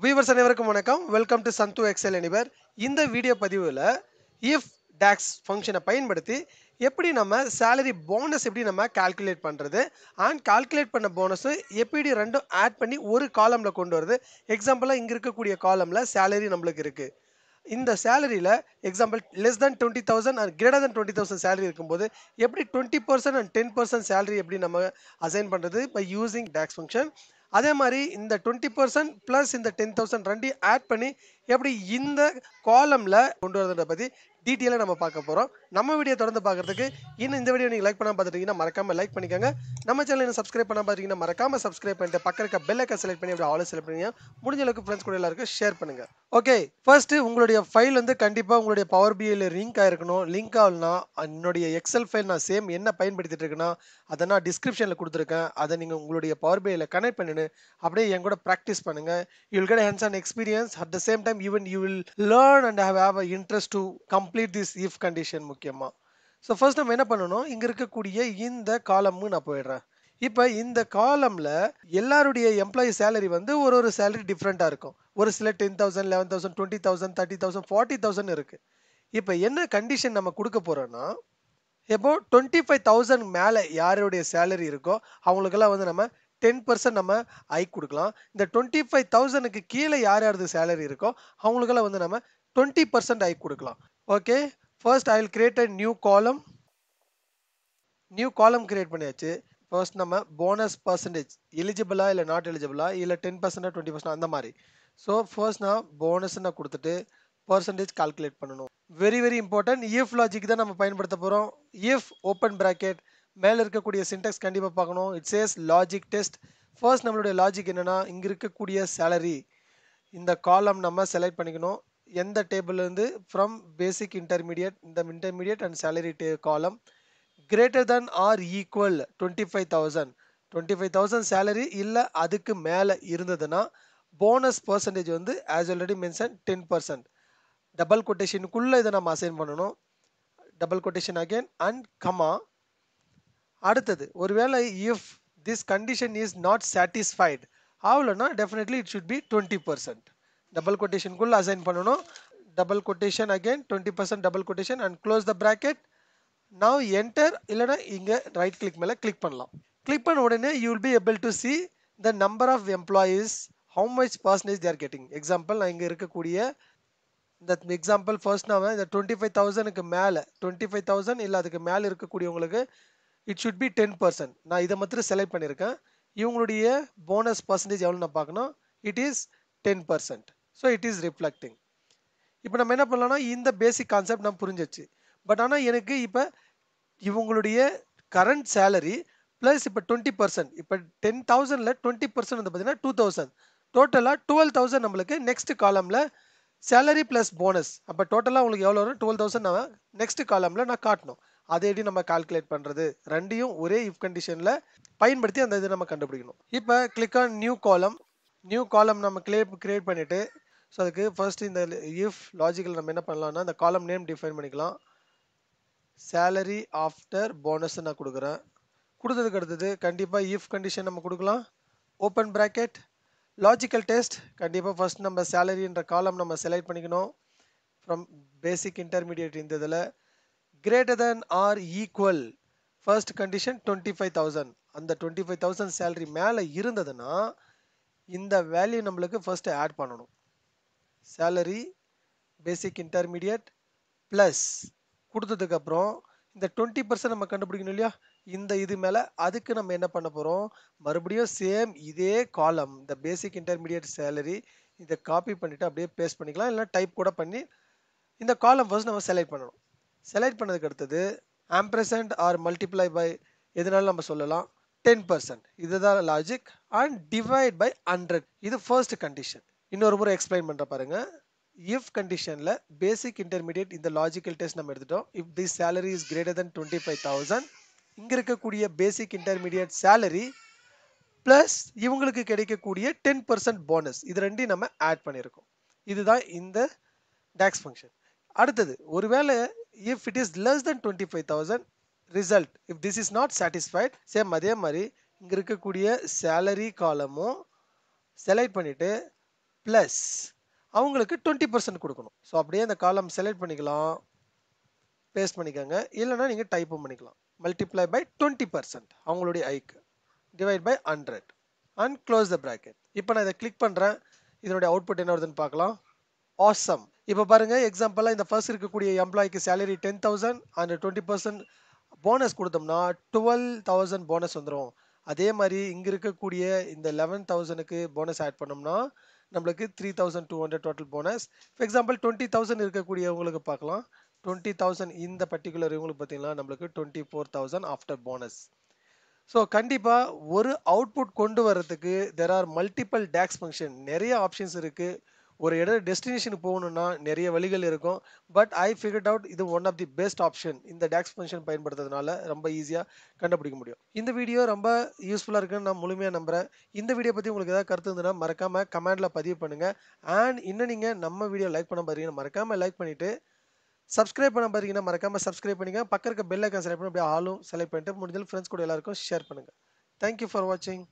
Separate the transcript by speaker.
Speaker 1: viewers அனைவருக்கும் வணக்கம் welcome to Santhu Excel எனிவர் இந்த வீடியோ பதிவில் இஃப் டேக்ஸ் ஃபங்க்ஷனை பயன்படுத்தி எப்படி நம்ம சேலரி போனஸ் எப்படி நம்ம கால்குலேட் பண்ணுறது அண்ட் கால்குலேட் பண்ண போனஸு எப்படி ரெண்டும் ஆட் பண்ணி ஒரு காலமில் கொண்டு வருது எக்ஸாம்பிளாக இங்கே இருக்கக்கூடிய காலமில் சேலரி நம்மளுக்கு இருக்குது இந்த சேலரியில் example less than twenty thousand and greater than twenty thousand salary இருக்கும்போது எப்படி twenty percent and ten percent salary எப்படி நம்ம அசைன் பண்ணுறது பை யூஸிங் டேக்ஸ் ஃபங்க்ஷன் அதே மாதிரி இந்த டுவெண்ட்டி பர்சன்ட் ப்ளஸ் இந்த டென் தௌசண்ட் ரெண்டையும் ஆட் பண்ணி எப்படி இந்த காலமில் கொண்டு வரதை பற்றி டீட்டெயிலாக நம்ம பார்க்க போகிறோம் நம்ம வீடியோ தொடர்ந்து பார்க்குறதுக்கு இன்னும் இந்த வீடியோ நீங்கள் லைக் பண்ணால் பார்த்துட்டீங்கன்னா மறக்காமல் லைக் பண்ணிக்கோங்க நம்ம சேனல் இன்னும் சப்ஸ்கிரைப் பண்ணால் பார்த்தீங்கன்னா மறக்காமல் சப்ஸ்கிரைப் பண்ணிட்டு பக்கம் இருக்க பெல்லைக்கை செலக்ட் பண்ணி அப்படி ஆல் செலக்ட் பண்ணி முடிஞ்ச அளவுக்கு ஃப்ரெண்ட்ஸ் கூட எல்லாருக்கும் ஷேர் பண்ணுங்கள் ஓகே ஃபர்ஸ்ட்டு உங்களுடைய ஃபைல் வந்து கண்டிப்பாக உங்களுடைய பவர் பிஐயில் லிங்க் ஆகிருக்கணும் லிங்க் ஆகலனா என்னுடைய எக்ஸல் ஃபைல் நான் சேம் என்ன பயன்படுத்திட்டு இருக்கேன்னா அதை நான் டிஸ்கிரிப்ஷனில் கொடுத்துருக்கேன் அதை நீங்கள் உங்களுடைய பவர் பிஐயில் கனெக்ட் பண்ணினு அப்படியே என் கூட ப்ராக்டிஸ் பண்ணுங்கள் you'll get hands on experience at the same time time even you will learn and have, have an interest to complete this if condition முக்கியமாக ஸோ ஃபர்ஸ்ட் நம்ம என்ன பண்ணணும் இங்கே இருக்கக்கூடிய இந்த காலம்னு நான் போயிடுறேன் இப்போ இந்த காலமில் எல்லாருடைய எம்ப்ளாயி சேலரி வந்து ஒரு ஒரு சேலரி டிஃப்ரெண்ட்டாக இருக்கும் ஒரு சில ten thousand eleven thousand twenty thousand thirty thousand forty thousand இருக்குது இப்போ என்ன கண்டிஷன் நம்ம கொடுக்க போகிறோன்னா இப்போ டுவெண்ட்டி ஃபைவ் தௌசண்ட் மேலே யாருடைய சேலரி இருக்கோ அவங்களுக்கெல்லாம் வந்து நம்ம டென் பர்சன்ட் நம்ம ஐக் கொடுக்கலாம் இந்த டுவெண்ட்டி ஃபைவ் தௌசண்ட்க்கு கீழே யார் யாரது சேலரி இருக்கோ அவங்களுக்கெல்லாம் வந்து நம்ம டுவெண்ட்டி பர்சன்ட் ஐக் கொடுக்கலாம் okay first I will create a new column new column create பண்ணியாச்சு ஃபர்ஸ்ட் நம்ம போனஸ் பர்சன்டேஜ் எலிஜிபிளா இல்லை நாட் எலிஜிபிளா இல்லை டென் பர்சன்டா டுவெண்ட்டி பர்சன்ட் அந்த மாதிரி ஸோ ஃபர்ஸ்ட் நான் போனஸ் நான் கொடுத்துட்டு பர்சன்டேஜ் கால்குலேட் பண்ணணும் very very important if logic தான் நம்ம பயன்படுத்த போகிறோம் இஃப் ஓப்பன் ப்ராக்கெட் மேலே இருக்கக்கூடிய சின்டெக்ஸ் கண்டிப்பாக பார்க்கணும் it's as logic test first நம்மளுடைய லாஜிக் என்னென்னா இங்கே இருக்கக்கூடிய சேலரி இந்த காலம் நம்ம செலக்ட் பண்ணிக்கணும் எந்த டேபிள்லேருந்து ஃப்ரம் பேசிக் இன்டர்மீடியட் இந்த intermediate and salary day column greater than or equal twenty five thousand twenty five thousand salary இல்லை அதுக்கு மேலே இருந்ததுன்னா போனஸ் பர்சன்டேஜ் வந்து as already mention ten percent double கொட்டேஷனுக்குள்ளே இதை நம்ம அசைன் பண்ணணும் double quotation again and comma அடுத்தது ஒருவேளை if this condition is not satisfied ஆகலன்னா definitely it should be twenty percent double கொட்டேஷனுக்குள்ளே அசைன் பண்ணணும் double quotation again twenty percent double quotation and close the bracket now enter இல்லைனா இங்கே right click மேலே click பண்ணலாம் click பண்ண உடனே you will be able to see the number of employees how much percentage they're getting example நான் இங்கே இருக்கக்கூடிய இந்த எக்ஸாம்பிள் ஃபர்ஸ்ட் நான் இந்த டுவெண்ட்டி ஃபைவ் தௌசண்ட்க்கு மேலே டுவெண்ட்டி ஃபைவ் தௌசண்ட் இல்லை அதுக்கு மேலே இருக்கக்கூடியவங்களுக்கு it should be ten percent நான் இதை மாதிரி செலக்ட் பண்ணியிருக்கேன் இவங்களுடைய போனஸ் பர்சன்டேஜ் எவ்வளோ நான் பார்க்கணும் it is ten percent so it is reflecting இப்போ நம்ம என்ன பண்ணலாம்னா இந்த பேசிக் கான்செப்ட் நான் புரிஞ்சிச்சு பட் ஆனால் எனக்கு இப்போ இவங்களுடைய கரண்ட் சேலரி ப்ளஸ் இப்போ டுவெண்ட்டி பர்சன்ட் இப்போ டென் தௌசண்டில் டுவெண்ட்டி பர்சன்ட் வந்து பார்த்தீங்கன்னா டூ தௌசண்ட் டோட்டலாக டுவெல் தௌசண்ட் நம்மளுக்கு நெக்ஸ்ட் காலமில் சேலரி ப்ளஸ் போனஸ் அப்போ டோட்டலாக உங்களுக்கு எவ்வளோ வரும் டுவெல் தௌசண்ட் நான் நெக்ஸ்ட் காலமில் நான் காட்டணும் அதை எப்படி நம்ம கால்குலேட் பண்ணுறது ரெண்டையும் ஒரே இஃப் கண்டிஷனில் பயன்படுத்தி அந்த இதை நம்ம கண்டுபிடிக்கணும் இப்போ click on new column new column நம்ம கிளே கிரியேட் பண்ணிவிட்டு ஸோ அதுக்கு ஃபர்ஸ்ட் இந்த இஃப் லாஜிக்கல் நம்ம என்ன பண்ணலாம்னா இந்த காலம் நேம் டிஃபைன் பண்ணிக்கலாம் சேலரி ஆஃப்டர் போனஸ் நான் கொடுக்குறேன் கொடுத்ததுக்கு அடுத்தது கண்டிப்பாக இஃப் கண்டிஷன் நம்ம கொடுக்கலாம் ஓப்பன் ப்ராக்கெட் லாஜிக்கல் டெஸ்ட் கண்டிப்பாக ஃபஸ்ட் நம்ம சேலரின்ற காலம் நம்ம செலக்ட் பண்ணிக்கணும் ஃப்ரம் பேசிக் இன்டர்மீடியட் இந்த இதில் greater than or equal first condition twenty five thousand அந்த டுவெண்ட்டி ஃபைவ் தௌசண்ட் சேலரி மேலே இருந்ததுன்னா இந்த வேல்யூ நம்மளுக்கு ஃபர்ஸ்ட் ஆட் பண்ணணும் சேலரி பேசிக் இன்டர்மீடியட் ப்ளஸ் கொடுத்ததுக்கப்புறம் இந்த டுவெண்ட்டி பர்சன்ட் நம்ம கண்டுபிடிக்கணும் இல்லையா இந்த இது மேலே அதுக்கு நம்ம என்ன பண்ண போகிறோம் மறுபடியும் சேம் இதே காலம் இந்த பேசிக் இன்டர்மீடியட் சேலரி இதை காப்பி பண்ணிவிட்டு அப்படியே பேஸ்ட் பண்ணிக்கலாம் இல்லைன்னா டைப் கூட பண்ணி இந்த காலம் ஃபர்ஸ்ட் நம்ம செலக்ட் பண்ணணும் செலக்ட் பண்ணதுக்கு அடுத்தது ஆம்ப்ரசன்ட் ஆர் மல்டிப்ளை பை எதுனாலும் நம்ம சொல்லலாம் டென் பர்சன்ட் இதுதான் logic and divide by hundred இது ஃபர்ஸ்ட் கண்டிஷன் இன்னொரு முறை எக்ஸ்பிளைன் பண்ணுற பாருங்க இஃப் கண்டிஷனில் பேசிக் இன்டர்மீடியட் இந்த லாஜிக்கல் டெஸ்ட் நம்ம எடுத்துட்டோம் if the salary is greater then twenty five thousand இங்கே இருக்கக்கூடிய பேசிக் இன்டர்மீடியட் சேலரி ப்ளஸ் இவங்களுக்கு கிடைக்கக்கூடிய டென் பர்சன்ட் போனஸ் இது ரெண்டையும் நம்ம ஆட் பண்ணியிருக்கோம் இதுதான் இந்த டேக்ஸ் ஃபங்க்ஷன் அடுத்தது ஒருவேளை if it is less than 25000 result if this is not satisfied same அதே மாதிரி இங்கே இருக்கக்கூடிய சேலரி காலமும் செலக்ட் பண்ணிவிட்டு ப்ளஸ் அவங்களுக்கு டுவெண்ட்டி பர்சன்ட் கொடுக்கணும் ஸோ அப்படியே அந்த காலம் செலக்ட் பண்ணிக்கலாம் பேஸ்ட் பண்ணிக்கோங்க இல்லைனா நீங்கள் டைப்பும் பண்ணிக்கலாம் மல்டிப்ளை பை டுவெண்ட்டி பர்சன்ட் அவங்களுடைய ஐக்கு divide by hundred and close the bracket இப்போ நான் இதை கிளிக் பண்ணுறேன் இதனுடைய அவுட்புட் என்ன வருதுன்னு பார்க்கலாம் ஆசம் இப்போ பாருங்கள் எக்ஸாம்பிளாக இந்த ஃபர்ஸ்ட் இருக்கக்கூடிய எம்ப்ளாய்க்கு salary ten thousand and twenty percent bonus கொடுத்தோம்னா டுவெல் தௌசண்ட் போனஸ் வந்துடும் அதே மாதிரி இங்கே இருக்கக்கூடிய இந்த லெவன் தௌசண்ட்க்கு போனஸ் ஆட் பண்ணோம்னா நம்மளுக்கு three thousand two hundred total bonus for example twenty thousand இருக்கக்கூடியவங்களுக்கு பார்க்கலாம் டுவெண்ட்டி தௌசண்ட் இந்த பர்டிகுலர் இவங்களுக்கு பார்த்தீங்கன்னா நம்மளுக்கு twenty four thousand after bonus so கண்டிப்பாக ஒரு அவுட்புட் கொண்டு வர்றதுக்கு there are multiple DAX function நிறைய ஆப்ஷன்ஸ் இருக்குது ஒரு இடத்துல டெஸ்டினேஷனுக்கு போகணுன்னா நிறைய வழிகள் இருக்கும் பட் ஐ ஃபிகர்ட் அவுட் இது one of the best option இந்த டேக்ஸ் பென்ஷன் பயன்படுத்துறதுனால ரொம்ப ஈஸியாக கண்டுபிடிக்க முடியும் இந்த வீடியோ ரொம்ப யூஸ்ஃபுல்லாக இருக்குன்னு நான் முழுமையாக நம்புகிறேன் இந்த வீடியோ பற்றி உங்களுக்கு ஏதாவது கருத்து இருந்ததுன்னா மறக்காமல் கமெண்டில் பதிவு பண்ணுங்கள் அண்ட் இன்னும் நீங்கள் நம்ம வீடியோ லைக் பண்ண பார்த்தீங்கன்னா மறக்காமல் லைக் பண்ணிவிட்டு சப்ஸ்கிரைப் பண்ண பார்த்தீங்கன்னா மறக்காமல் சப்ஸ்கிரைப் பண்ணிங்க பக்கம் இருக்க பெல் ஐக்கான் செலக்ட் பண்ணி அப்படியே ஆளும் செலக்ட் பண்ணிட்டு முடிஞ்சாலும் ஃப்ரெண்ட்ஸ் கூட எல்லாருக்கும் ஷேர் பண்ணுங்கள் தேங்க்யூ ஃபார் வாட்சிங்